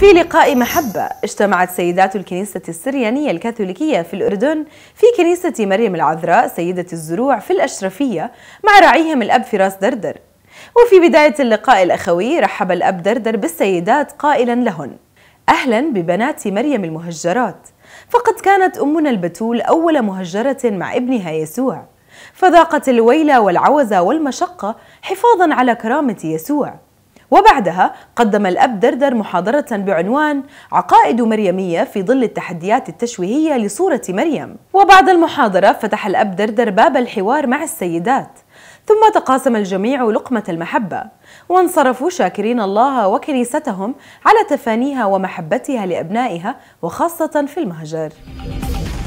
في لقاء محبة اجتمعت سيدات الكنيسة السريانية الكاثوليكية في الأردن في كنيسة مريم العذراء سيدة الزروع في الأشرفية مع رعيهم الأب فراس دردر وفي بداية اللقاء الأخوي رحب الأب دردر بالسيدات قائلا لهن أهلا ببنات مريم المهجرات فقد كانت أمنا البتول أول مهجرة مع ابنها يسوع فذاقت الويل والعوز والمشقة حفاظا على كرامة يسوع وبعدها قدم الأب دردر محاضرة بعنوان عقائد مريمية في ظل التحديات التشويهية لصورة مريم وبعد المحاضرة فتح الأب دردر باب الحوار مع السيدات ثم تقاسم الجميع لقمة المحبة وانصرفوا شاكرين الله وكنيستهم على تفانيها ومحبتها لأبنائها وخاصة في المهجر